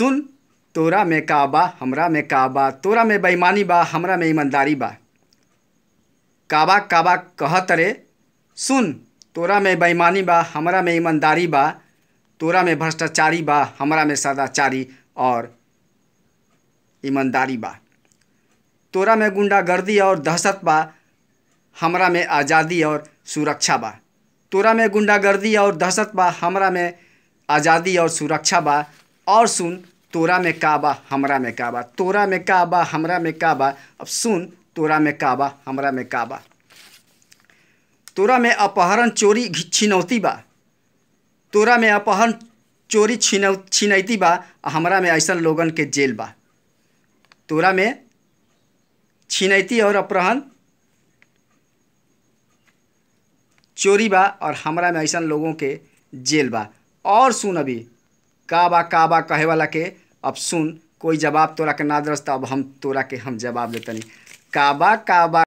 सुन तोरा में काबा हमरा में काबा तोरा में बेईमानी बा हमरा में ईमानदारी बा काबा काबा कहत रे सुन तोरा में बेईमानी बा हमरा में ईमानदारी बा तोरा में भ्रष्टाचारी बा हमरा में सदाचारी और ईमानदारी बा तोरा में गुंडागर्दी और दहशत बा हमरा में आज़ादी और सुरक्षा बा तोरा में गुंडागर्दी और दहशत बा हमरा में आज़ादी और सुरक्षा बा और सुन तोरा में काबा हमरा में काबा तोरा में काबा हमरा में काबा अब सुन तोरा में काबा हमरा में काबा तोरा में अपहरण चोरी छिनौती बा तोरा में अपहरण चोरी छिनौ बा हमरा में ऐसा लोगन के जेल बा तोरा में छिनैती और अपहरण चोरी बा और हमरा में ऐसा लोगों के जेल बा और सुन अभी काबा काबा कहे वाला के अब सुन कोई जवाब तोरा के ना दरस अब हम तोरा के हम जवाब नहीं काबा काबा